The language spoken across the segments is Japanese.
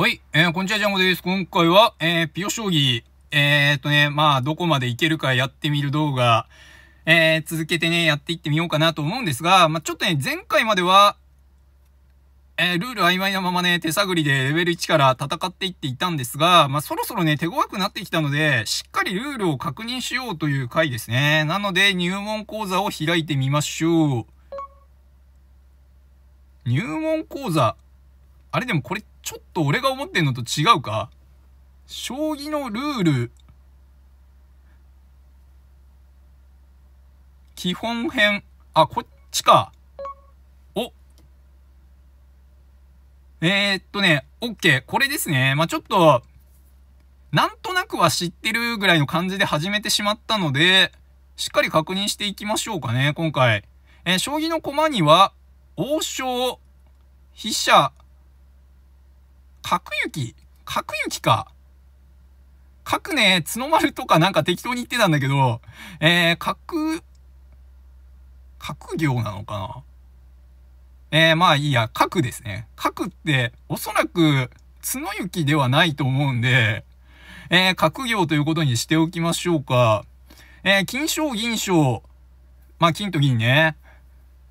はい、えー、こんにちは、ジャンゴです。今回は、えー、ピオ将棋、えー、っとね、まあ、どこまでいけるかやってみる動画、えー、続けてね、やっていってみようかなと思うんですが、まあ、ちょっとね、前回までは、えルール曖昧なままね、手探りでレベル1から戦っていっていたんですが、まあ、そろそろね、手強くなってきたので、しっかりルールを確認しようという回ですね。なので、入門講座を開いてみましょう。入門講座。あれでもこれちょっと俺が思ってんのと違うか将棋のルール、基本編。あ、こっちか。お。えー、っとね、OK。これですね。まあ、ちょっと、なんとなくは知ってるぐらいの感じで始めてしまったので、しっかり確認していきましょうかね、今回。えー、将棋の駒には、王将、飛車、角雪角雪か。角ね、角丸とかなんか適当に言ってたんだけど、えー、角、角行なのかなえー、まあいいや、角ですね。角って、おそらく、角雪ではないと思うんで、えー、角行ということにしておきましょうか。えー、金賞、銀賞。まあ、金と銀ね。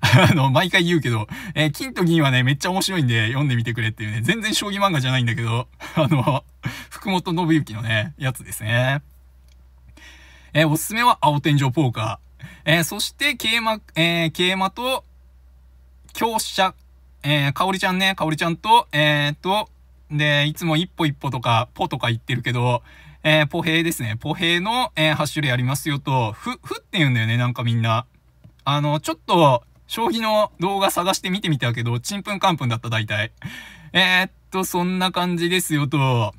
あの、毎回言うけど、えー、金と銀はね、めっちゃ面白いんで読んでみてくれっていうね、全然将棋漫画じゃないんだけど、あの、福本信之のね、やつですね。えー、おすすめは青天井ポーカー。えー、そして、桂馬、えー、桂馬と、強者、えー、かおりちゃんね、かおりちゃんと、えー、っと、で、いつも一歩一歩とか、ポとか言ってるけど、えー、ポ兵ですね。ポ兵の、えー、8種類ありますよと、ふ、ふって言うんだよね、なんかみんな。あの、ちょっと、将棋の動画探して見てみたけど、ちんぷんかんぷんだった、大体。えー、っと、そんな感じですよと。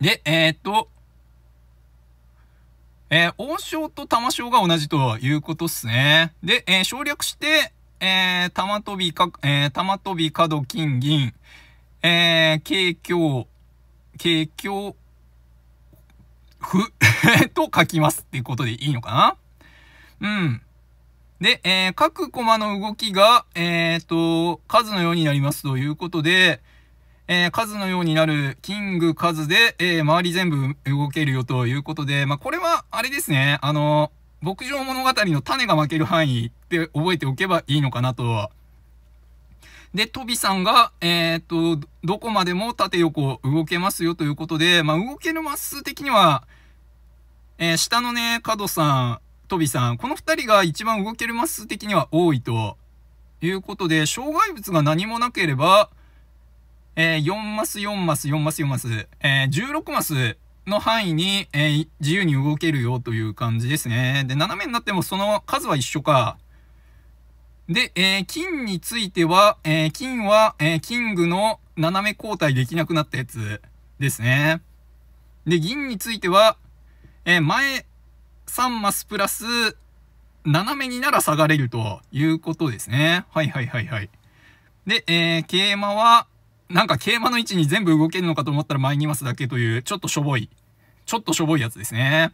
で、えー、っと、えー、王将と玉将が同じということっすね。で、えー、省略して、えー、玉飛びか、えー、玉飛び角金銀、えー、京京、京京、ふと書きますっていうことでいいのかなうん。で、えー、各コマの動きが、えー、っと、数のようになりますということで、えー、数のようになるキング数で、えー、周り全部動けるよということで、まあ、これは、あれですね、あの、牧場物語の種が負ける範囲って覚えておけばいいのかなと。で、トビさんが、えー、っと、どこまでも縦横動けますよということで、まあ、動けるマス的には、えー、下のね、角さん、飛びさん、この2人が一番動けるマス的には多いということで、障害物が何もなければ、えー、4マス、4マス、4マス、4マス、えー、16マスの範囲に、えー、自由に動けるよという感じですね。で、斜めになってもその数は一緒か。で、えー、金については、えー、金は、えー、キングの斜め交代できなくなったやつですね。で、銀については、え前3マスプラス、斜めになら下がれるということですね。はいはいはいはい。で、えー、桂馬は、なんか桂馬の位置に全部動けるのかと思ったら前にますだけという、ちょっとしょぼい、ちょっとしょぼいやつですね。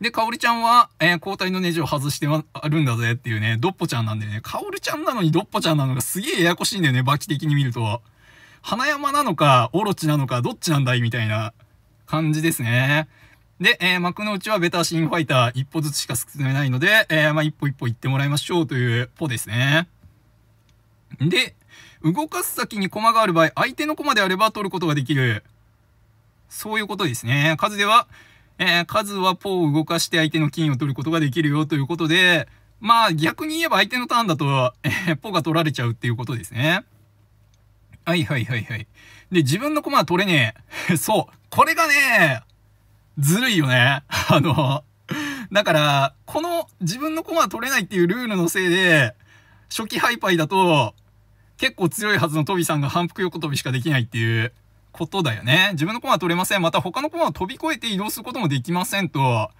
で、かおりちゃんは、えー、交代のネジを外してあるんだぜっていうね、ドッポちゃんなんでね、かおりちゃんなのにドッポちゃんなのがすげえややこしいんだよね、バキ的に見ると。花山なのか、オロチなのか、どっちなんだいみたいな感じですね。で、えー、幕の内はベターシンファイター一歩ずつしか進めないので、えー、まあ一歩一歩行ってもらいましょうというポですね。で、動かす先に駒がある場合、相手の駒であれば取ることができる。そういうことですね。数では、えー、数はポを動かして相手の金を取ることができるよということで、まあ逆に言えば相手のターンだと、えー、ポが取られちゃうっていうことですね。はいはいはいはい。で、自分の駒は取れねえ。そう。これがね、ずるいよね。あの、だから、この自分の駒は取れないっていうルールのせいで、初期ハイパイだと、結構強いはずのトビさんが反復横跳びしかできないっていうことだよね。自分の駒は取れません。また他の駒は飛び越えて移動することもできませんと、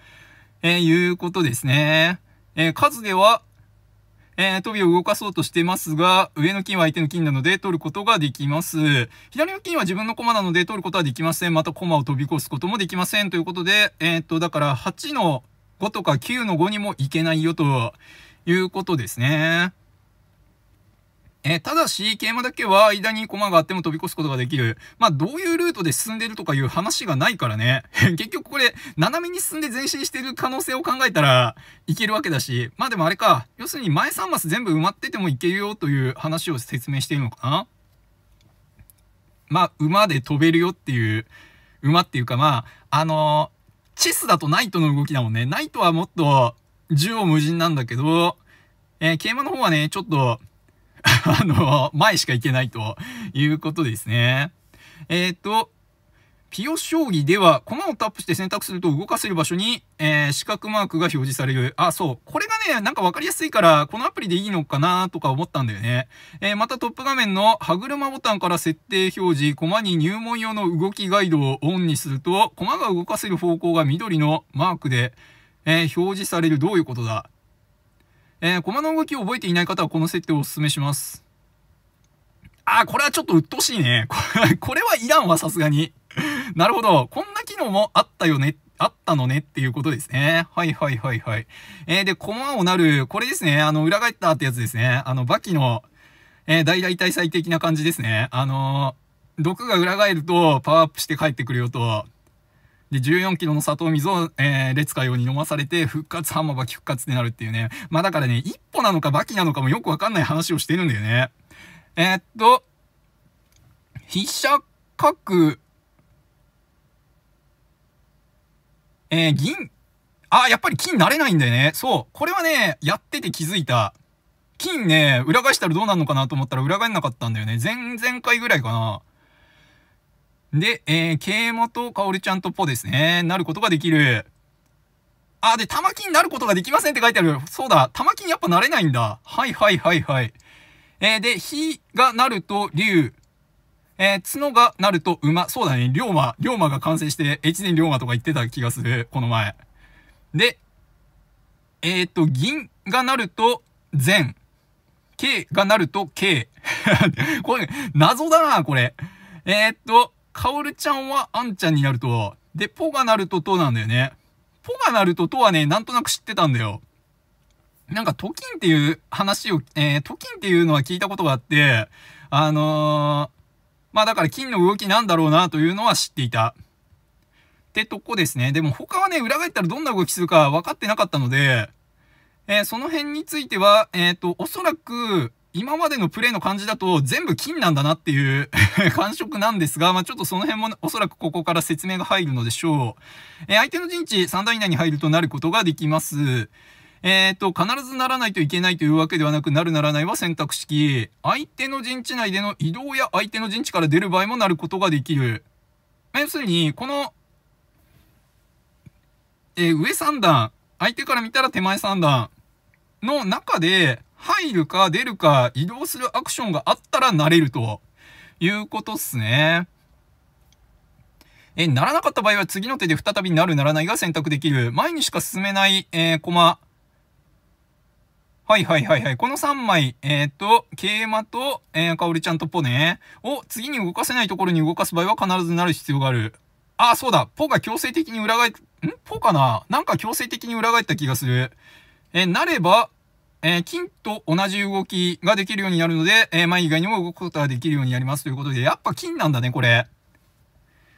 えー、いうことですね。えー、数では、えー、トビを動かそうとしてますが、上の金は相手の金なので取ることができます。左の金は自分の駒なので取ることはできません。また駒を飛び越すこともできません。ということで、えー、っと、だから8の5とか9の5にもいけないよということですね。えただし、桂馬だけは間に駒があっても飛び越すことができる。まあ、どういうルートで進んでるとかいう話がないからね。結局これ、斜めに進んで前進してる可能性を考えたらいけるわけだし、まあでもあれか、要するに前3マス全部埋まっててもいけるよという話を説明しているのかなまあ、馬で飛べるよっていう、馬っていうかまあ、あのー、チェスだとナイトの動きだもんね。ナイトはもっと縦横無尽なんだけど、えー、桂馬の方はね、ちょっと、あの、前しか行けないということですね。えっ、ー、と、ピオ将棋では、駒をタップして選択すると動かせる場所に、えー、四角マークが表示される。あ、そう。これがね、なんか分かりやすいから、このアプリでいいのかなとか思ったんだよね。えー、またトップ画面の歯車ボタンから設定表示、駒に入門用の動きガイドをオンにすると、駒が動かせる方向が緑のマークで、えー、表示される。どういうことだえー、駒の動きを覚えていない方はこの設定をお勧めします。あー、これはちょっと鬱陶しいね。これ、はいらんわ、さすがに。なるほど。こんな機能もあったよね。あったのねっていうことですね。はいはいはいはい。えー、で、駒をなる、これですね。あの、裏返ったってやつですね。あの、バキの、えー、大々大祭的な感じですね。あのー、毒が裏返るとパワーアップして帰ってくるよと、で、14キロの砂糖水を、えー、列火よに飲まされて、復活、浜脇復活ってなるっていうね。まあだからね、一歩なのかバキなのかもよくわかんない話をしてるんだよね。えー、っと、筆者角、えー、銀、あ、やっぱり金なれないんだよね。そう。これはね、やってて気づいた。金ね、裏返したらどうなるのかなと思ったら裏返んなかったんだよね。前々回ぐらいかな。で、えー、桂馬と香ちゃんとポですね。なることができる。あ、で、玉金になることができませんって書いてある。そうだ、玉金やっぱなれないんだ。はいはいはいはい。えー、で、火がなると竜。えー、角がなると馬。そうだね、龍馬。龍馬が完成して、越前龍馬とか言ってた気がする。この前。で、えっ、ー、と、銀がなると善。桂がなると桂。これ、謎だな、これ。えー、っと、カオルちゃんはアンちゃんになると、で、ポがなるとトなんだよね。ポがなるととはね、なんとなく知ってたんだよ。なんか、トキンっていう話を、えー、トキンっていうのは聞いたことがあって、あのー、まあだから金の動きなんだろうなというのは知っていた。ってとこですね。でも他はね、裏返ったらどんな動きするか分かってなかったので、えー、その辺については、えっ、ー、と、おそらく、今までのプレイの感じだと全部金なんだなっていう 感触なんですが、まあ、ちょっとその辺も、おそらくここから説明が入るのでしょう。えー、相手の陣地3段以内に入るとなることができます。えっ、ー、と、必ずならないといけないというわけではなく、なるならないは選択式。相手の陣地内での移動や相手の陣地から出る場合もなることができる。まあ、要するに、この、えー、上3段、相手から見たら手前3段の中で、入るか出るか移動するアクションがあったらなれるということっすね。え、ならなかった場合は次の手で再びなるならないが選択できる。前にしか進めない、えー、駒。はいはいはいはい。この3枚、えっ、ー、と、桂馬と、えー、かおりちゃんとポね、を次に動かせないところに動かす場合は必ずなる必要がある。あ、そうだ。ポが強制的に裏返、んポかななんか強制的に裏返った気がする。えー、なれば、えー、金と同じ動きができるようになるので、えー、前以外にも動くことができるようになりますということで、やっぱ金なんだね、これ。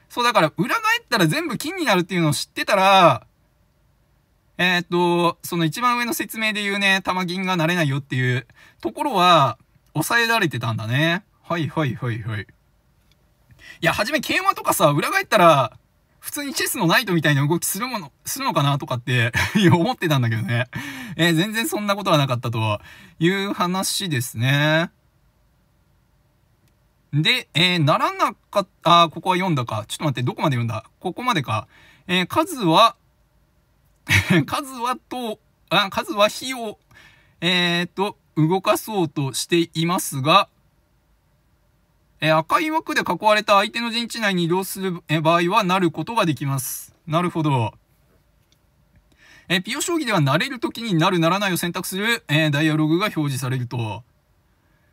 そう、だから裏返ったら全部金になるっていうのを知ってたら、えー、っと、その一番上の説明で言うね、玉銀がなれないよっていうところは、抑えられてたんだね。はいはいはいはい。いや、はじめ桂馬とかさ、裏返ったら、普通にチェスのナイトみたいな動きするもの、するのかなとかって 思ってたんだけどね。えー、全然そんなことはなかったという話ですね。で、えー、ならなかった、あ、ここは読んだか。ちょっと待って、どこまで読んだここまでか。えー、数は、数はと、あ、数は火を、えー、っと、動かそうとしていますが、え赤い枠で囲われた相手の陣地内に移動する場合はなることができます。なるほど。えピオ将棋では慣れる時になるならないを選択する、えダイアログが表示されると。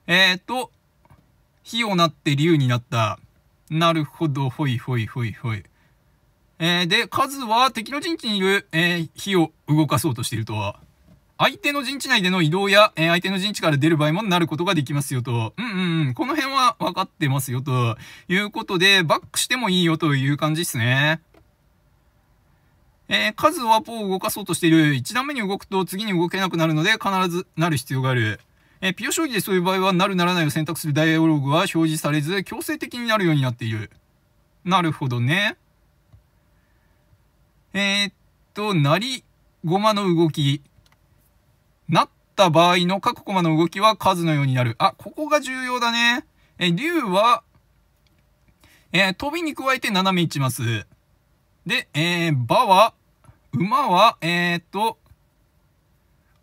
えっ、ー、と、火をなって竜になった。なるほど、ほいほいほいほい。えー、で、数は敵の陣地にいる、えー、火を動かそうとしているとは。相手の陣地内での移動や、えー、相手の陣地から出る場合もなることができますよと。うんうんうん。この辺は分かってますよと。いうことで、バックしてもいいよという感じですね。えー、数はポを動かそうとしている。1段目に動くと次に動けなくなるので、必ずなる必要がある。えー、ピオ将棋でそういう場合は、なるならないを選択するダイアログは表示されず、強制的になるようになっている。なるほどね。えー、っと、なり、ごまの動き。なった場合の各コマの動きは数のようになる。あ、ここが重要だね。え、竜は、えー、飛びに加えて斜め1マます。で、えー、馬は、馬は、えー、っと、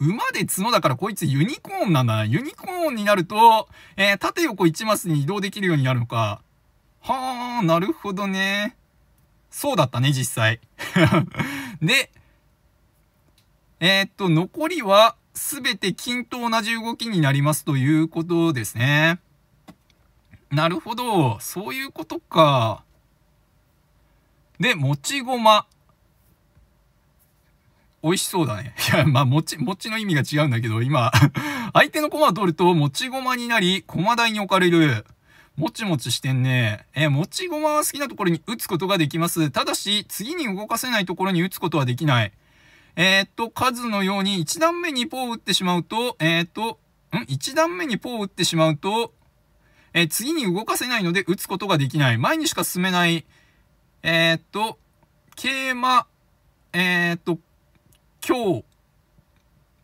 馬で角だからこいつユニコーンなんだな。ユニコーンになると、えー、縦横1マスに移動できるようになるのか。はあ、なるほどね。そうだったね、実際。で、えー、っと、残りは、すべて均等同じ動きになりますということですね。なるほど。そういうことか。で、もち駒。美味しそうだね。いや、まあ、もち、もちの意味が違うんだけど、今、相手の駒を取ると、持ち駒になり、駒台に置かれる。もちもちしてんね。え、持ち駒は好きなところに打つことができます。ただし、次に動かせないところに打つことはできない。えー、っと、数のように1段目にポを打ってしまうと、えー、っと、ん ?1 段目にポを打ってしまうと、えー、次に動かせないので打つことができない。前にしか進めない。えっと、桂馬、えっと、強、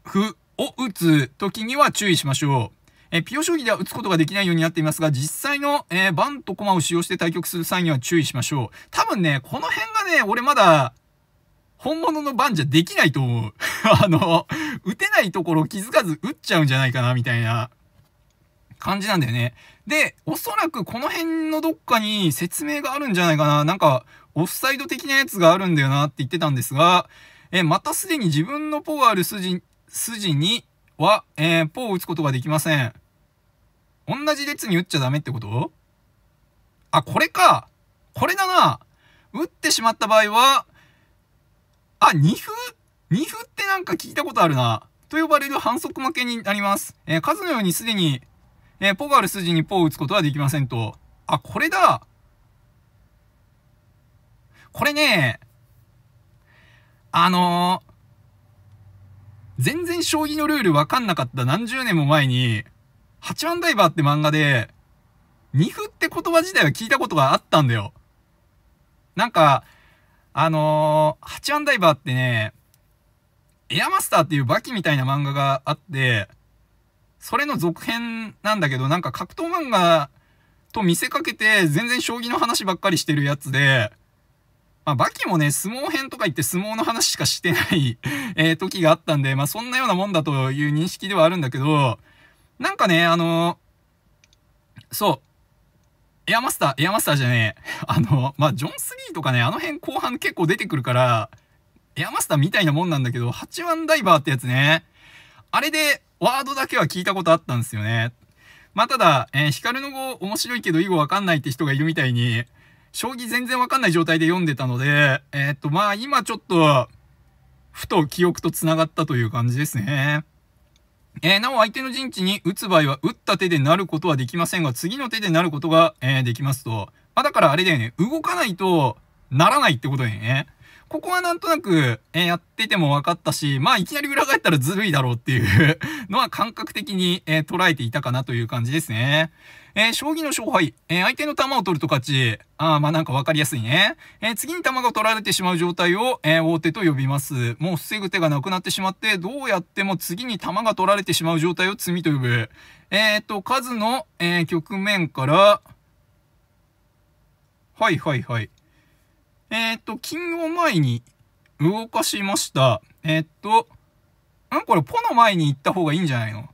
歩を打つ時には注意しましょう。えピオ将棋では打つことができないようになっていますが、実際の、えー、バンと駒を使用して対局する際には注意しましょう。多分ね、この辺がね、俺まだ、本物の番じゃできないと思う。あの、打てないところ気づかず打っちゃうんじゃないかな、みたいな感じなんだよね。で、おそらくこの辺のどっかに説明があるんじゃないかな。なんか、オフサイド的なやつがあるんだよなって言ってたんですが、え、またすでに自分のポーある筋、筋には、えー、ポーを打つことができません。同じ列に打っちゃダメってことあ、これか。これだな。打ってしまった場合は、あ、二風二風ってなんか聞いたことあるな。と呼ばれる反則負けになります。えー、数のようにすでに、えー、ポがある筋にポを打つことはできませんと。あ、これだ。これね、あのー、全然将棋のルールわかんなかった何十年も前に、八番ダイバーって漫画で、二歩って言葉自体は聞いたことがあったんだよ。なんか、あのー、ハチアンダイバーってね、エアマスターっていうバキみたいな漫画があって、それの続編なんだけど、なんか格闘漫画と見せかけて全然将棋の話ばっかりしてるやつで、まあ、バキもね、相撲編とか言って相撲の話しかしてない え時があったんで、まあ、そんなようなもんだという認識ではあるんだけど、なんかね、あのー、そう、エアマスター、エアマスターじゃねえ。あの、まあ、ジョンスーとかね、あの辺後半結構出てくるから、エアマスターみたいなもんなんだけど、8番ダイバーってやつね。あれで、ワードだけは聞いたことあったんですよね。まあ、ただ、えー、ヒカルの語面白いけど以後わかんないって人がいるみたいに、将棋全然わかんない状態で読んでたので、えー、っと、まあ、今ちょっと、ふと記憶と繋がったという感じですね。えー、なお相手の陣地に打つ場合は打った手でなることはできませんが次の手でなることが、えー、できますと、まあ、だからあれだよね動かないとならないってことだよねここはなんとなく、えー、やってても分かったし、まあいきなり裏返ったらずるいだろうっていう のは感覚的に、えー、捉えていたかなという感じですね。えー、将棋の勝敗、え相手の玉を取ると勝ち。ああ、まあなんか分かりやすいね。え次に玉が取られてしまう状態を、え王手と呼びます。もう防ぐ手がなくなってしまって、どうやっても次に玉が取られてしまう状態を詰みと呼ぶ。えっと、数の、え局面から、はいはいはい。えー、っと、金を前に動かしました。えー、っと、んこれ、ポの前に行った方がいいんじゃないの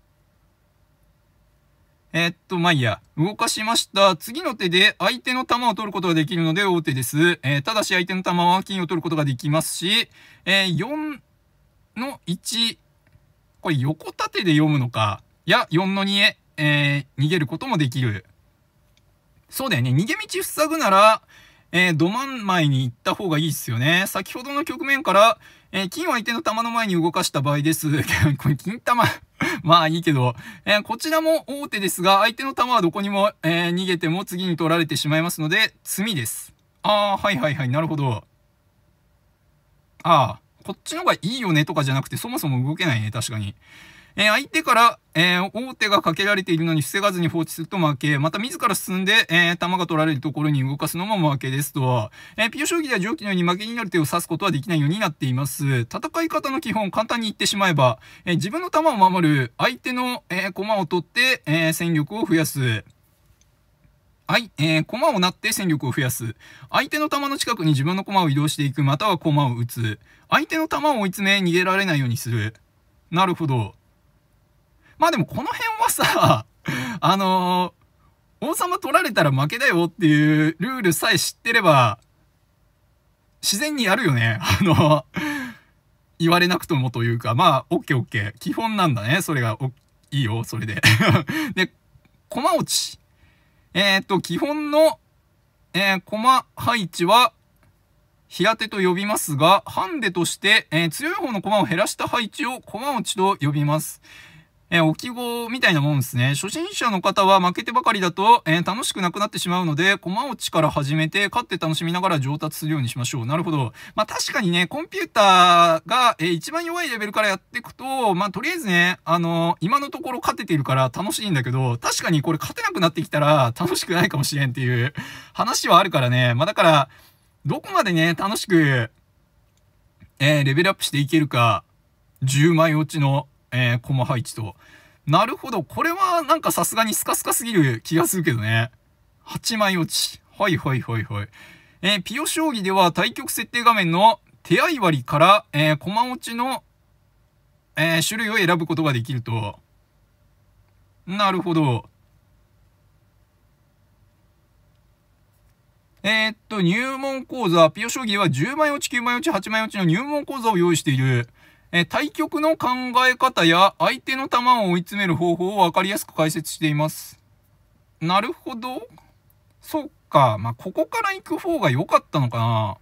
えー、っと、まあ、いいや。動かしました。次の手で相手の玉を取ることができるので王手です。えー、ただし相手の玉は金を取ることができますし、えー、4の1。これ横縦で読むのか。や、4の2へ、え逃げることもできる。そうだよね。逃げ道塞ぐなら、えー、ど真ん前に行った方がいいっすよね。先ほどの局面から、えー、金を相手の球の前に動かした場合です。これ、金玉 まあいいけど、えー、こちらも大手ですが、相手の球はどこにも、え逃げても次に取られてしまいますので、詰みです。ああ、はいはいはい、なるほど。ああ、こっちの方がいいよねとかじゃなくて、そもそも動けないね、確かに。えー、相手から、えー、大手がかけられているのに防がずに放置すると負け、また自ら進んで、えー、弾が取られるところに動かすのも負けですと。えピュー将棋では上記のように負けになる手を指すことはできないようになっています。戦い方の基本、簡単に言ってしまえば、え自分の弾を守る、相手の、え駒を取って、え戦力を増やす。はい、えー、駒をなって戦力を増やす。相手の弾の近くに自分の駒を移動していく、または駒を打つ。相手の弾を追い詰め、逃げられないようにする。なるほど。まあでもこの辺はさ、あのー、王様取られたら負けだよっていうルールさえ知ってれば、自然にやるよね。あの、言われなくともというか、まあ、オッケーオッケー。基本なんだね。それが、いいよ、それで。で、駒落ち。えっ、と、基本の、えー、駒配置は、日当てと呼びますが、ハンデとして、えー、強い方の駒を減らした配置を駒落ちと呼びます。えー、置き棒みたいなもんですね。初心者の方は負けてばかりだと、えー、楽しくなくなってしまうので、駒落ちから始めて、勝って楽しみながら上達するようにしましょう。なるほど。まあ、確かにね、コンピューターが、えー、一番弱いレベルからやっていくと、まあ、とりあえずね、あのー、今のところ勝てているから楽しいんだけど、確かにこれ勝てなくなってきたら楽しくないかもしれんっていう話はあるからね。まあ、だから、どこまでね、楽しく、えレベルアップしていけるか、10枚落ちの、えー、コマ配置と。なるほど。これはなんかさすがにスカスカすぎる気がするけどね。8枚落ち。はいはいはいはい。えー、ピオ将棋では対局設定画面の手合割から、えー、駒落ちの、えー、種類を選ぶことができると。なるほど。えー、っと、入門講座、ピオ将棋は10枚落ち、9枚落ち、8枚落ちの入門講座を用意している。えー、対局の考え方や相手の球を追い詰める方法を分かりやすく解説しています。なるほど。そっか。まあ、ここから行く方が良かったのかな。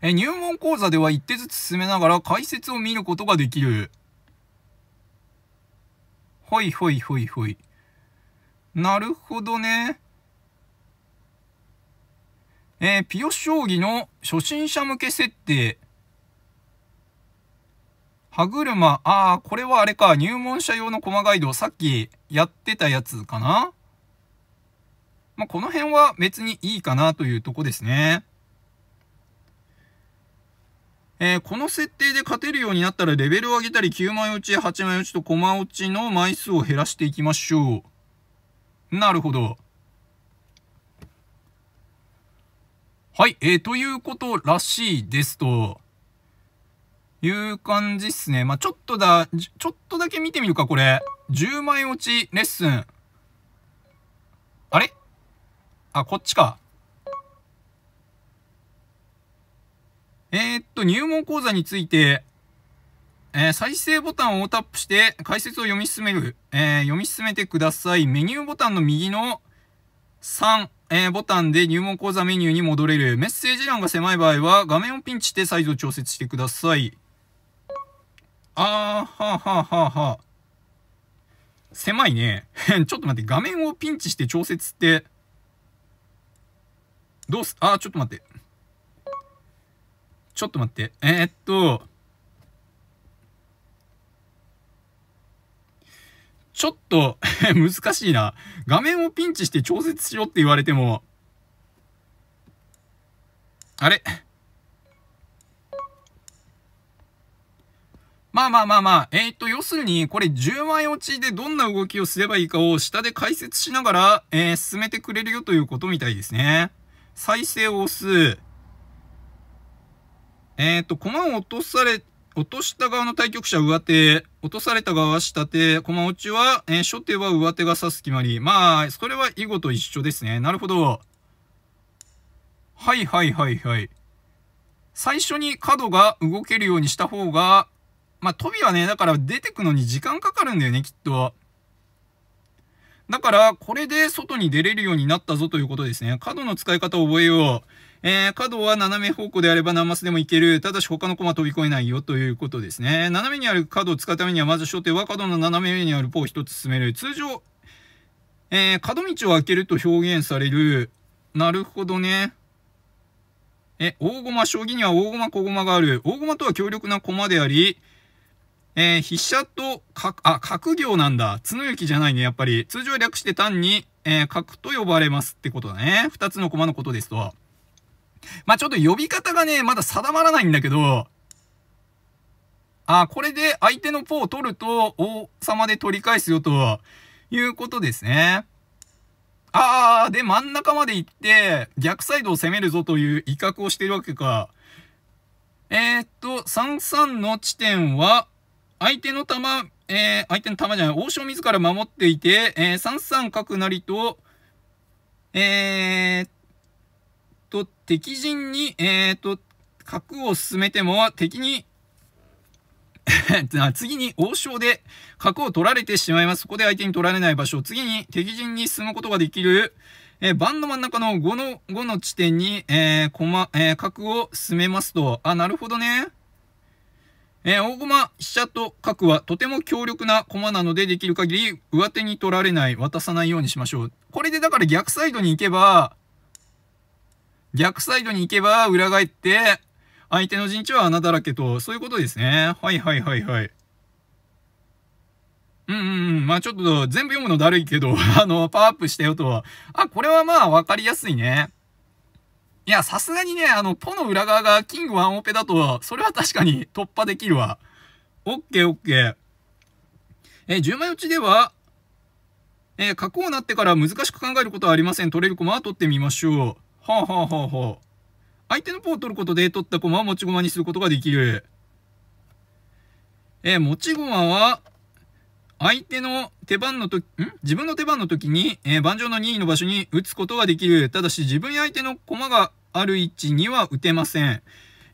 えー、入門講座では一手ずつ進めながら解説を見ることができる。ほいほいほいほい。なるほどね。えー、ピヨ将棋の初心者向け設定。歯車、ああ、これはあれか、入門者用の駒ガイド、さっきやってたやつかなまあ、この辺は別にいいかなというとこですね。えー、この設定で勝てるようになったらレベルを上げたり9枚落ち8枚落ちと駒落ちの枚数を減らしていきましょう。なるほど。はい、えー、ということらしいですと。いう感じっすね。まあ、ちょっとだ、ちょっとだけ見てみるか、これ。10枚落ちレッスン。あれあ、こっちか。えー、っと、入門講座について、えー、再生ボタンをタップして解説を読み進める、えー、読み進めてください。メニューボタンの右の3、えボタンで入門講座メニューに戻れる。メッセージ欄が狭い場合は画面をピンチしてサイズを調節してください。あー、はあ、はあはあはあ。狭いね。ちょっと待って、画面をピンチして調節って、どうす、あー、ちょっと待って。ちょっと待って。えー、っと、ちょっと 難しいな。画面をピンチして調節しろって言われても、あれまあまあまあまあ、えっ、と、要するに、これ10枚落ちでどんな動きをすればいいかを下で解説しながら、えー、進めてくれるよということみたいですね。再生を押す。えっ、と、駒を落とされ、落とした側の対局者上手、落とされた側は下手、駒落ちは、えー、初手は上手が指す決まり。まあ、それは囲碁と一緒ですね。なるほど。はいはいはいはい。最初に角が動けるようにした方が、まあ、トビはね、だから出てくのに時間かかるんだよね、きっと。だから、これで外に出れるようになったぞということですね。角の使い方を覚えよう。えー、角は斜め方向であれば何マスでもいける。ただし他の駒飛び越えないよということですね。斜めにある角を使うためには、まず初手は角の斜めにあるポを1つ進める。通常、えー、角道を開けると表現される。なるほどね。え、大駒、将棋には大駒、小駒がある。大駒とは強力な駒であり、えー、筆者と、か、あ、格行なんだ。角行じゃないね、やっぱり。通常略して単に、えー、格と呼ばれますってことだね。2つの駒のことですと。まあ、ちょっと呼び方がね、まだ定まらないんだけど、あ、これで相手のポを取ると、王様で取り返すよということですね。ああ、で、真ん中まで行って、逆サイドを攻めるぞという威嚇をしてるわけか。えー、っと、33の地点は、相手の玉、えー、相手の玉じゃない、王将自ら守っていて、えー、三角成と、えー、と、敵陣に、えー、と、角を進めても、敵に、次に王将で角を取られてしまいます。そこで相手に取られない場所。次に敵陣に進むことができる、えー、盤の真ん中の5の、5の地点に、えー、駒、えー、角を進めますと。あ、なるほどね。えー、大駒、飛車と角はとても強力な駒なので、できる限り上手に取られない、渡さないようにしましょう。これでだから逆サイドに行けば、逆サイドに行けば裏返って、相手の陣地は穴だらけと、そういうことですね。はいはいはいはい。うんうんうん。まあちょっと全部読むのだるいけど、あの、パワーアップしたよとは。あ、これはまあ分かりやすいね。いや、さすがにね、あの、ポの裏側がキングワンオペだと、それは確かに突破できるわ。オッケーオッケー。え、10枚打ちでは、えー、過なってから難しく考えることはありません。取れる駒は取ってみましょう。はあ、はあはあはあ、相手のポを取ることで取った駒を持ち駒にすることができる。えー、持ち駒は、相手の手番のとん自分の手番の時に、えー、盤上の任意の場所に打つことができる。ただし、自分や相手の駒がある位置には打てません。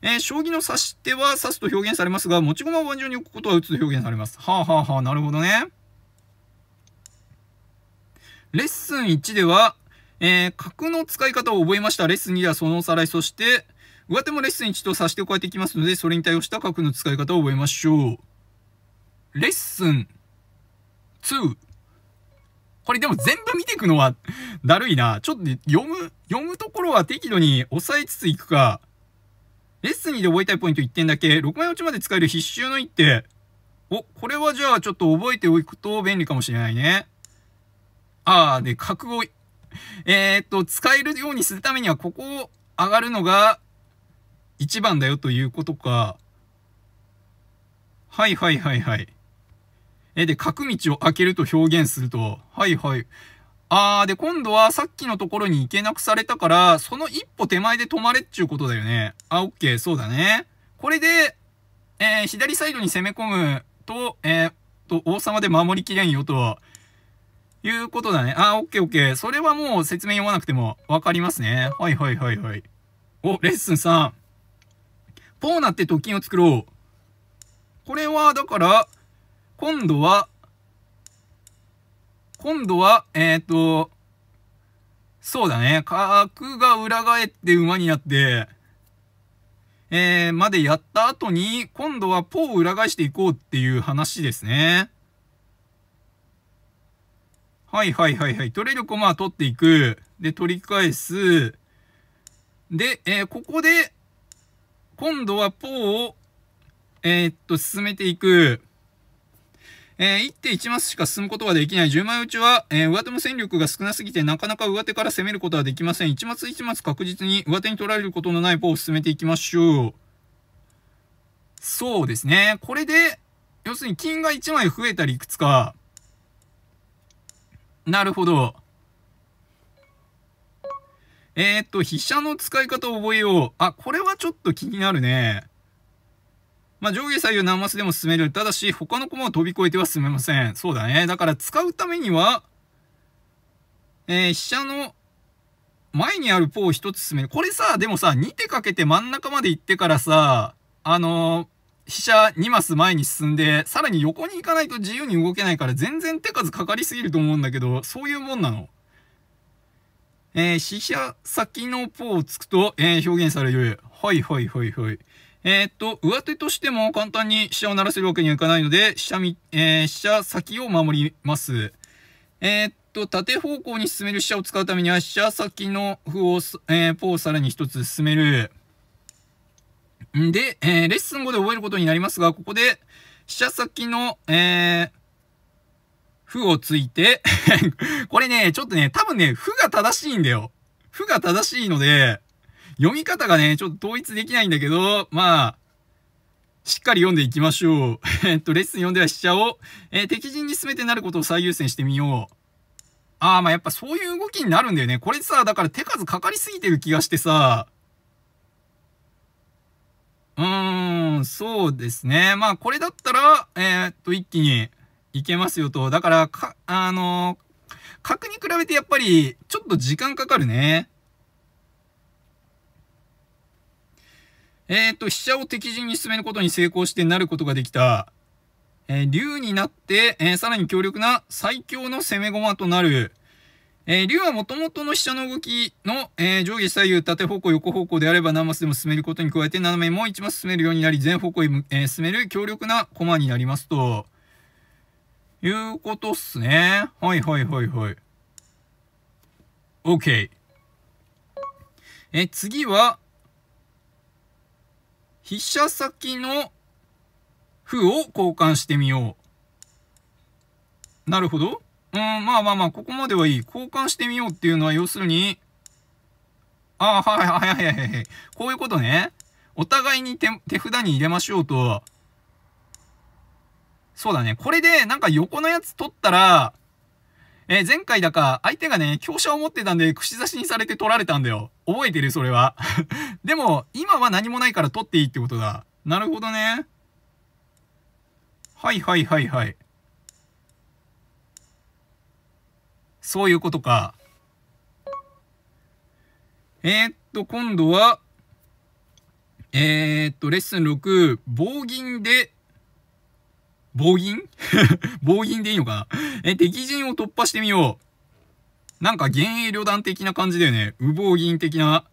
えー、将棋の指し手は指すと表現されますが、持ち駒を盤上に置くことは打つと表現されます。はあはあはあ、なるほどね。レッスン1では、えー、角の使い方を覚えました。レッスン2ではそのおさらい、そして、上手もレッスン1と指し手を変えていきますので、それに対応した角の使い方を覚えましょう。レッスン2。これでも全部見ていくのはだるいな。ちょっと読む読むところは適度に抑えつついくか、レッスン2で覚えたいポイント1点だけ、6枚落ちまで使える必修の一手。お、これはじゃあちょっと覚えておくと便利かもしれないね。あー、で、覚悟。えー、っと、使えるようにするためには、ここを上がるのが1番だよということか。はいはいはいはい。え、で、角道を開けると表現すると。はいはい。あー、で、今度はさっきのところに行けなくされたから、その一歩手前で止まれっちゅうことだよね。あ、オッケー、そうだね。これで、えー、左サイドに攻め込むと、えー、と、王様で守りきれんよと、いうことだね。あ、オッケーオッケー。それはもう説明読まなくてもわかりますね。はいはいはいはい。お、レッスン3。ポーナってと金を作ろう。これは、だから、今度は、今度は、えっ、と、そうだね、角が裏返って馬になって、えー、までやった後に、今度はポを裏返していこうっていう話ですね。はいはいはいはい。取れる駒は取っていく。で、取り返す。で、えー、ここで、今度はポを、えー、っと、進めていく。えー、手一マスしか進むことができない十枚打ちは、えー、上手の戦力が少なすぎてなかなか上手から攻めることはできません。一マス一マス確実に上手に取られることのないポを進めていきましょう。そうですね。これで、要するに金が一枚増えたりいくつか。なるほど。えー、っと、飛車の使い方を覚えよう。あ、これはちょっと気になるね。まあ、上下左右何マスでも進める。ただし、他の駒を飛び越えては進めません。そうだね。だから使うためには、えー、飛車の前にあるポを1つ進める。これさ、でもさ、2手かけて真ん中まで行ってからさ、あのー、飛車2マス前に進んで、さらに横に行かないと自由に動けないから全然手数かかりすぎると思うんだけど、そういうもんなの。えー、飛車先のポを突くと、えー、表現される。はいはいはいはい。えー、っと、上手としても簡単に飛車を鳴らせるわけにはいかないので、飛車み、えー、飛車先を守ります。えー、っと、縦方向に進める飛車を使うためには、飛車先の歩を、えー、をさらに一つ進める。んで、えー、レッスン後で覚えることになりますが、ここで、飛車先の、えー、負をついて これね、ちょっとね、多分ね、負が正しいんだよ。負が正しいので、読み方がね、ちょっと統一できないんだけど、まあ、しっかり読んでいきましょう。えっと、レッスン読んでは飛車を、えー、敵陣に進めてなることを最優先してみよう。ああ、まあやっぱそういう動きになるんだよね。これさ、だから手数かかりすぎてる気がしてさ、うーん、そうですね。まあ、これだったら、えー、っと、一気にいけますよと。だから、か、あのー、角に比べてやっぱり、ちょっと時間かかるね。えっ、ー、と、飛車を敵陣に進めることに成功してなることができた。えー、竜になって、えー、さらに強力な最強の攻め駒となる。えー、竜はもともとの飛車の動きの、えー、上下左右縦方向横方向であれば何マスでも進めることに加えて斜めも1マス進めるようになり全方向へ、えー、進める強力な駒になりますということっすね。はいはいはいはい。OK。えー、次は、筆者先の負を交換してみよう。なるほど。うん、まあまあまあ、ここまではいい。交換してみようっていうのは、要するに、ああ、はいはいはいはい。こういうことね。お互いに手手札に入れましょうと。そうだね。これで、なんか横のやつ取ったら、えー、前回だか、相手がね、強者を持ってたんで、串刺しにされて取られたんだよ。覚えてるそれは。でも、今は何もないから取っていいってことだ。なるほどね。はいはいはいはい。そういうことか。えー、っと、今度は、えー、っと、レッスン6、棒銀で暴銀 暴銀でいいのかなえ、敵陣を突破してみよう。なんか幻影旅団的な感じだよね。無暴銀的な。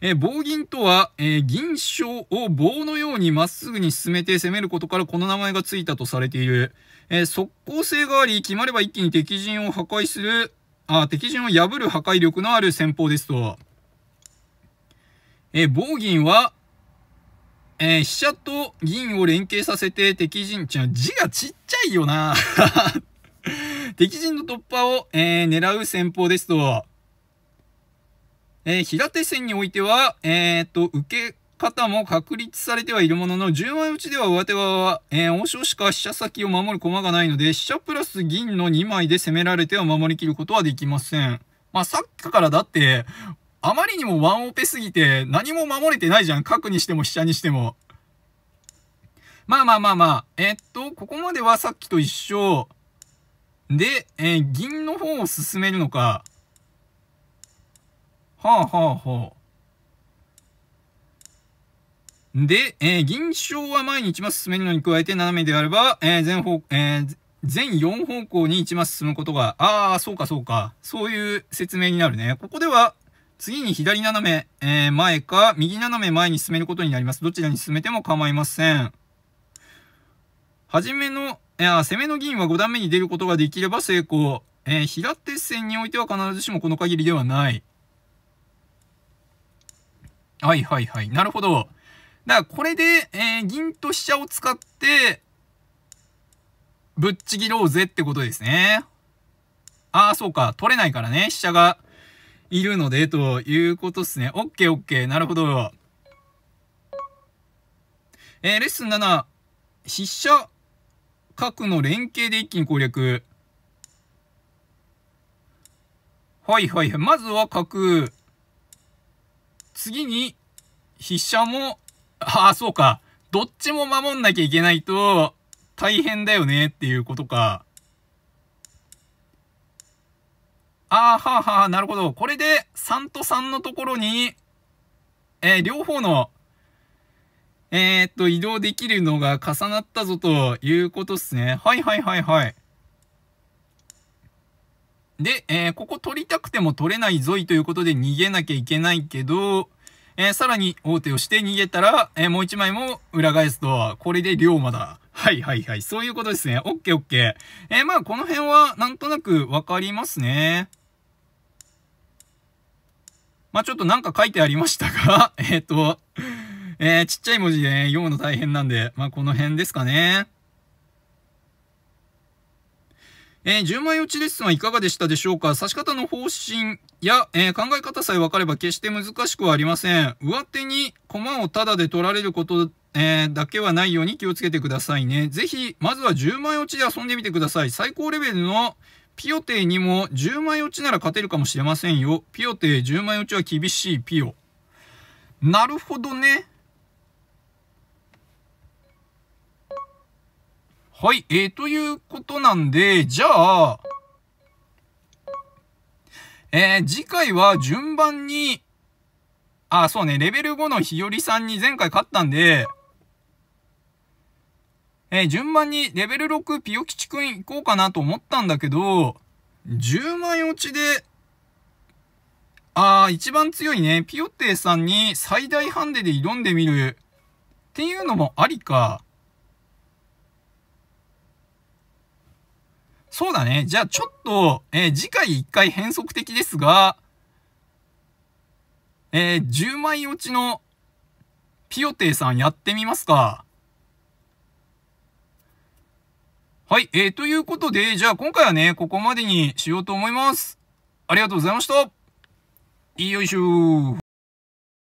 え、棒銀とは、えー、銀賞を棒のようにまっすぐに進めて攻めることからこの名前が付いたとされている。えー、速攻性があり、決まれば一気に敵陣を破壊する、あ、敵陣を破る破壊力のある戦法ですと。え棒銀は、えー、飛車と銀を連携させて敵陣、ち字がちっちゃいよな 敵陣の突破を、えー、狙う戦法ですと。えー、平手戦においては、えっと、受け方も確立されてはいるものの、10枚打ちでは上手は、え王将しか飛車先を守る駒がないので、飛車プラス銀の2枚で攻められては守りきることはできません。まあ、さっきからだって、あまりにもワンオペすぎて、何も守れてないじゃん。角にしても飛車にしても。まあまあまあまあ。えー、っと、ここまではさっきと一緒。で、えー、銀の方を進めるのか。はあはあはあ。で、えー、銀賞は前に1マス進めるのに加えて斜めであれば、えー、全方、えー、全4方向に1マス進むことが、ああ、そうかそうか。そういう説明になるね。ここでは、次に左斜め、えー、前か、右斜め前に進めることになります。どちらに進めても構いません。はじめの、えー、攻めの銀は5段目に出ることができれば成功。えー、平手線においては必ずしもこの限りではない。はいはいはい。なるほど。だからこれで、えー、銀と飛車を使って、ぶっちぎろうぜってことですね。ああ、そうか。取れないからね、飛車が。いるので、ということっすね。OK、OK。なるほど。えー、レッスン7。筆者核の連携で一気に攻略。はいはいはい。まずは角。次に、筆者も、ああ、そうか。どっちも守んなきゃいけないと、大変だよねっていうことか。ああ、はあはあ、なるほど。これで3と3のところに、えー、両方の、えー、っと、移動できるのが重なったぞということっすね。はいはいはいはい。で、えー、ここ取りたくても取れないぞいということで逃げなきゃいけないけど、えー、さらに王手をして逃げたら、えー、もう一枚も裏返すと、これで龍馬だ。はいはいはい。そういうことですね。オッケーオッケー。えー、まあこの辺はなんとなくわかりますね。まあ、ちょっとなんか書いてありましたが、えっと、えー、ちっちゃい文字で、ね、読むの大変なんで、まあ、この辺ですかね。えー、10枚落ちレッスンはいかがでしたでしょうか指し方の方針や、えー、考え方さえ分かれば決して難しくはありません。上手に駒をタダで取られることえー、だけはないように気をつけてくださいね。ぜひ、まずは10枚落ちで遊んでみてください。最高レベルのピオテイにも10枚落ちなら勝てるかもしれませんよ。ピオテイ10枚落ちは厳しいピオ。なるほどね。はい、えー、ということなんで、じゃあ、えー、次回は順番に、あ、そうね、レベル5の日和さんに前回勝ったんで、えー、順番にレベル6ピヨ吉くん行こうかなと思ったんだけど、10枚落ちで、あー、一番強いね、ピヨテイさんに最大ハンデで挑んでみる。っていうのもありか。そうだね。じゃあちょっと、えー、次回一回変則的ですが、えー、10枚落ちのピヨテイさんやってみますか。はい。えー、ということで、じゃあ今回はね、ここまでにしようと思います。ありがとうございました。よいしょ